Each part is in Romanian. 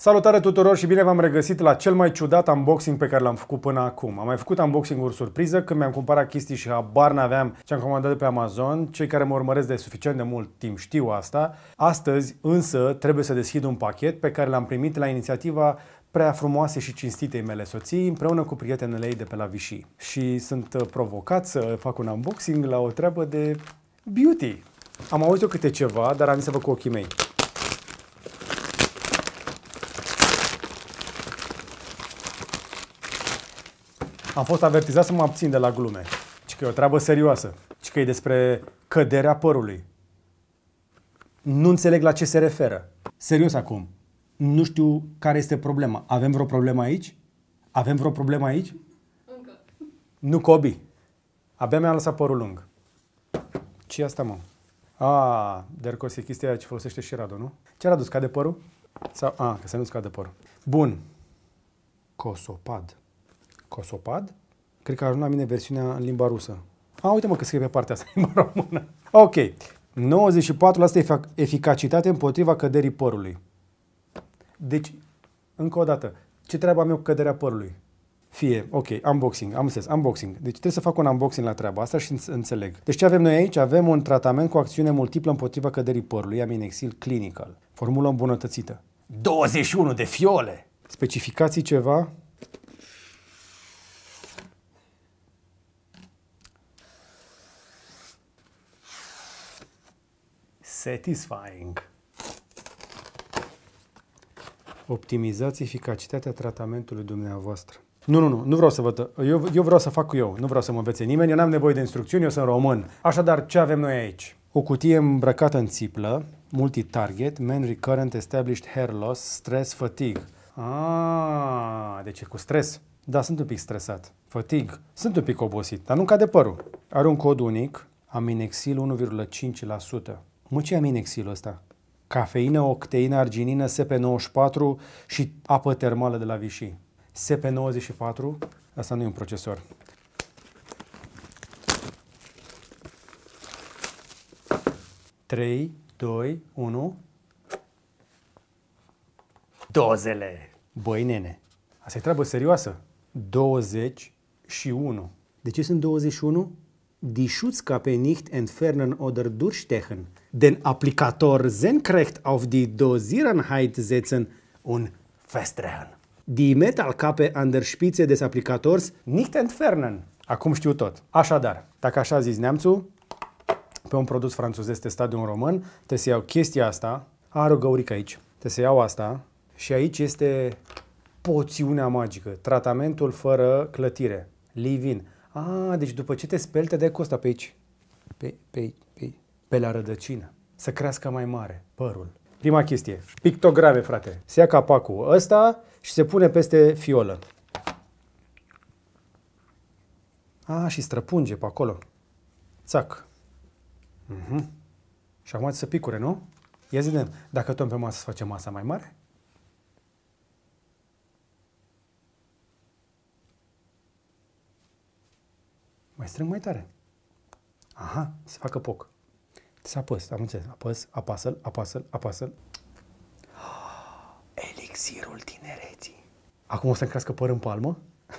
Salutare tuturor și bine v-am regăsit la cel mai ciudat unboxing pe care l-am făcut până acum. Am mai făcut unboxing-uri surpriză când mi-am cumpărat chestii și habar n-aveam ce am comandat de pe Amazon. Cei care mă urmăresc de suficient de mult timp știu asta. Astăzi însă trebuie să deschid un pachet pe care l-am primit la inițiativa prea frumoase și cinstitei mele soții împreună cu prietenele ei de pe la Vichy. Și sunt uh, provocat să fac un unboxing la o treabă de beauty. Am auzit-o câte ceva, dar am zis să vă cu ochii mei. Am fost avertizat să mă abțin de la glume. Ci că e o treabă serioasă. Ci că e despre căderea părului. Nu înțeleg la ce se referă. Serios acum. Nu știu care este problema. Avem vreo problemă aici? Avem vreo problemă aici? Încă. Nu, Kobe. Abia mi-a lăsat părul lung. ce asta, mă? A, Dercos e chestia aia ce folosește și Radu, nu? Ce Radu, scade părul? Sau, a, că să nu scade părul. Bun. Cosopad. Cosopad. Cred că a ajuns la mine versiunea în limba rusă. A, uite mă că scrie pe partea asta în limba română. Ok. 94% eficacitate împotriva căderii părului. Deci, încă o dată, ce treaba eu cu căderea părului? Fie, ok, unboxing, am înțeles, unboxing. Deci trebuie să fac un unboxing la treaba asta și înțeleg. Deci ce avem noi aici? Avem un tratament cu acțiune multiplă împotriva căderii părului, Aminexil Clinical. Formulă îmbunătățită. 21 de fiole! Specificații ceva? Satisfying. Optimizați eficacitatea tratamentului dumneavoastră. Nu, nu, nu, nu vreau să vă eu, eu vreau să fac eu, nu vreau să mă învețe nimeni, eu n-am nevoie de instrucțiuni, eu sunt român. Așadar, ce avem noi aici? O cutie îmbrăcată în țiplă, target. men recurrent established hair loss, stress, fatigue. Ah, deci e cu stres. Da, sunt un pic stresat. Fatig. Sunt un pic obosit, dar nu cade părul. Are un cod unic, aminexil 1,5%. Mă, ce aminexilul ăsta? Cafeină, octeină, arginină, SP94 și apă termală de la Vichy. SP94, asta nu e un procesor. Trei, doi, unu. Dozele! Băi, nene, asta e treabă serioasă. 20 și 1. De ce sunt 21? die Schutzkappe nicht entfernen oder durchstechen, den Applikator senkrecht auf die Dosierenheit setzen und festdrehen. Die Metallkappe an der Spitze des Applikators nicht entfernen. Acum știu tot. Așadar, dacă așa a zis neamțul, pe un produs francez testat de un român, te să iau chestia asta, are o găurică aici, te să iau asta și aici este poțiunea magică, tratamentul fără clătire, leave-in. A, ah, deci după ce te speli, te dai cu asta pe aici. Pe, pe, pe, pe la rădăcină. Să crească mai mare părul. Prima chestie. Pictograme, frate. Se ia capacul ăsta și se pune peste fiolă. A, ah, și străpunge pe acolo. Țac. Uh-huh. Și acum să picure, nu? Ia zi dacă tot pe masă să facem masa mai mare, mai strâng mai tare. Aha, se facă poc. se apăs, am înțeles. Apăs, apasă-l, apasă-l, apasă-l. Elixirul tinereții. Acum o să-mi crească păr în palmă?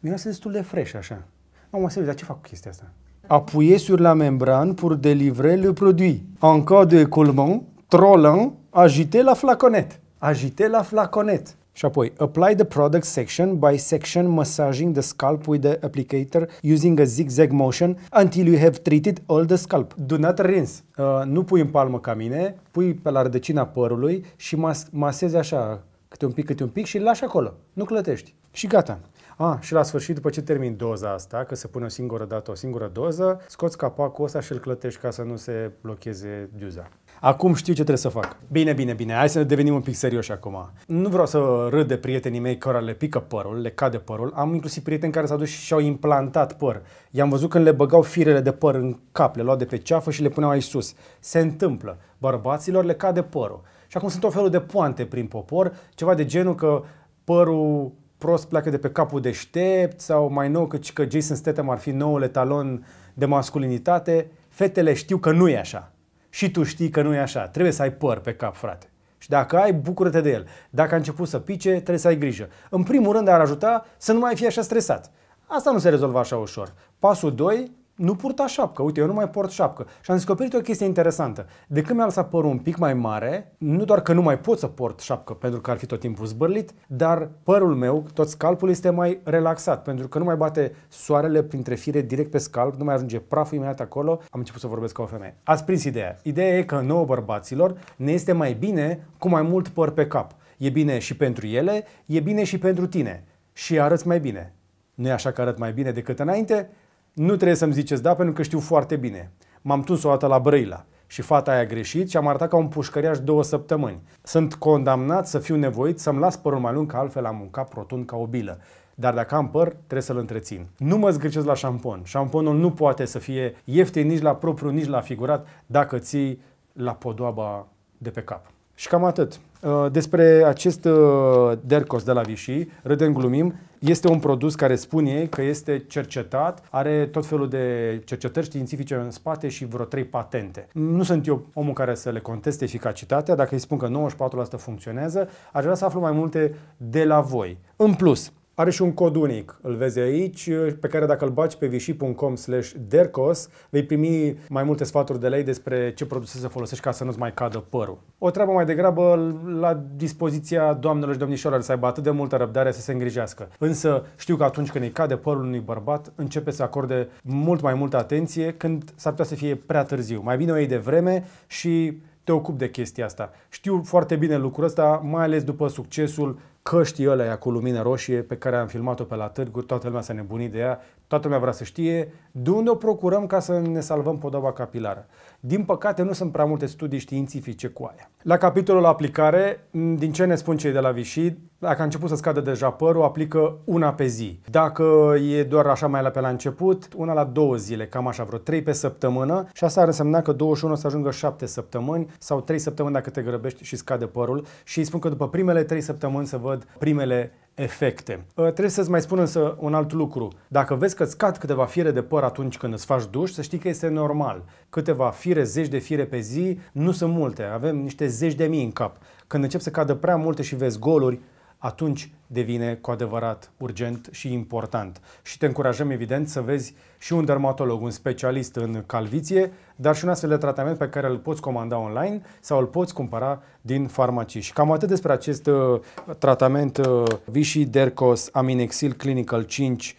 Miroase destul de fresh, așa. Nu, mă, serios, dar ce fac cu chestia asta? Appuyez sur la membrane pour délivrer le produit. En cas de écoulement, trop lent, agitez la flaconnette. Agitez la flaconnette. Și apoi, apply the product section by section massaging the scalp with the applicator using a zigzag motion until you have treated all the scalp. Do not rinse. Uh, nu pui în palmă ca mine, pui pe la rădăcina părului și mas- masezi așa câte un pic, câte un pic și îl lași acolo. Nu clătești. Și gata. Ah, și la sfârșit, după ce termin doza asta, că se pune o singură dată, o singură doză, scoți capacul ăsta și îl clătești ca să nu se blocheze diuza. Acum știu ce trebuie să fac. Bine, bine, bine, hai să devenim un pic serioși acum. Nu vreau să râd de prietenii mei care le pică părul, le cade părul. Am inclusiv prieteni care s-au dus și au implantat păr. I-am văzut când le băgau firele de păr în cap, le luau de pe ceafă și le puneau aici sus. Se întâmplă. Bărbaților le cade părul. Și acum sunt o felul de poante prin popor, ceva de genul că părul prost pleacă de pe capul deștept sau mai nou că, că Jason Statham ar fi noul etalon de masculinitate. Fetele știu că nu e așa și tu știi că nu e așa. Trebuie să ai păr pe cap, frate. Și dacă ai, bucură-te de el. Dacă a început să pice, trebuie să ai grijă. În primul rând ar ajuta să nu mai fie așa stresat. Asta nu se rezolvă așa ușor. Pasul 2, nu purta șapcă, uite, eu nu mai port șapcă. Și am descoperit o chestie interesantă. De când mi-a lăsat părul un pic mai mare, nu doar că nu mai pot să port șapcă pentru că ar fi tot timpul zbârlit, dar părul meu, tot scalpul este mai relaxat, pentru că nu mai bate soarele printre fire direct pe scalp, nu mai ajunge praful imediat acolo. Am început să vorbesc ca o femeie. Ați prins ideea. Ideea e că nouă bărbaților ne este mai bine cu mai mult păr pe cap. E bine și pentru ele, e bine și pentru tine. Și arăți mai bine. Nu e așa că arăt mai bine decât înainte, nu trebuie să-mi ziceți da, pentru că știu foarte bine. M-am tuns o dată la Brăila și fata aia a greșit și am arătat ca un pușcăriaș două săptămâni. Sunt condamnat să fiu nevoit să-mi las părul mai lung, că altfel am un cap rotund ca o bilă. Dar dacă am păr, trebuie să-l întrețin. Nu mă zgârcesc la șampon. Șamponul nu poate să fie ieftin nici la propriu, nici la figurat, dacă ții la podoaba de pe cap. Și cam atât. Uh, despre acest uh, Dercos de la Vichy, râdem glumim, este un produs care spune ei că este cercetat, are tot felul de cercetări științifice în spate și vreo trei patente. Nu sunt eu omul care să le conteste eficacitatea, dacă îi spun că 94% funcționează, aș vrea să aflu mai multe de la voi. În plus, are și un cod unic, îl vezi aici, pe care dacă îl baci pe vichy.com slash dercos, vei primi mai multe sfaturi de lei despre ce produse să folosești ca să nu-ți mai cadă părul. O treabă mai degrabă la dispoziția doamnelor și domnișoarelor să aibă atât de multă răbdare să se îngrijească. Însă știu că atunci când îi cade părul unui bărbat, începe să acorde mult mai multă atenție când s-ar putea să fie prea târziu. Mai bine o iei de vreme și te ocupi de chestia asta. Știu foarte bine lucrul ăsta, mai ales după succesul căștii alea cu lumină roșie pe care am filmat-o pe la târguri, toată lumea s-a nebunit de ea, Toată lumea vrea să știe de unde o procurăm ca să ne salvăm podoba capilară. Din păcate, nu sunt prea multe studii științifice cu aia. La capitolul aplicare, din ce ne spun cei de la Vichy, dacă a început să scadă deja părul, aplică una pe zi. Dacă e doar așa mai la pe la început, una la două zile, cam așa, vreo trei pe săptămână și asta ar însemna că 21 o să ajungă 7 săptămâni sau 3 săptămâni dacă te grăbești și scade părul și îi spun că după primele 3 săptămâni să văd primele efecte. Ă, trebuie să-ți mai spun însă un alt lucru. Dacă vezi că-ți cad câteva fire de păr atunci când îți faci duș, să știi că este normal. Câteva fire, zeci de fire pe zi, nu sunt multe. Avem niște zeci de mii în cap. Când încep să cadă prea multe și vezi goluri, atunci devine cu adevărat urgent și important. Și te încurajăm, evident, să vezi și un dermatolog, un specialist în calviție, dar și un astfel de tratament pe care îl poți comanda online sau îl poți cumpăra din farmacii. Și cam atât despre acest uh, tratament uh, Vichy Dercos Aminexil Clinical 5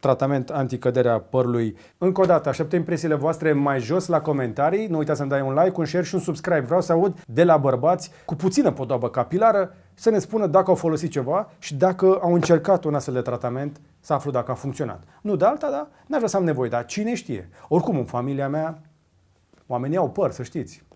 tratament anticăderea părului. Încă o dată, aștept impresiile voastre mai jos la comentarii. Nu uitați să-mi dai un like, un share și un subscribe. Vreau să aud de la bărbați cu puțină podobă capilară să ne spună dacă au folosit ceva și dacă au încercat un astfel de tratament să aflu dacă a funcționat. Nu de alta, da? N-aș vrea să am nevoie, dar cine știe? Oricum, în familia mea, oamenii au păr, să știți.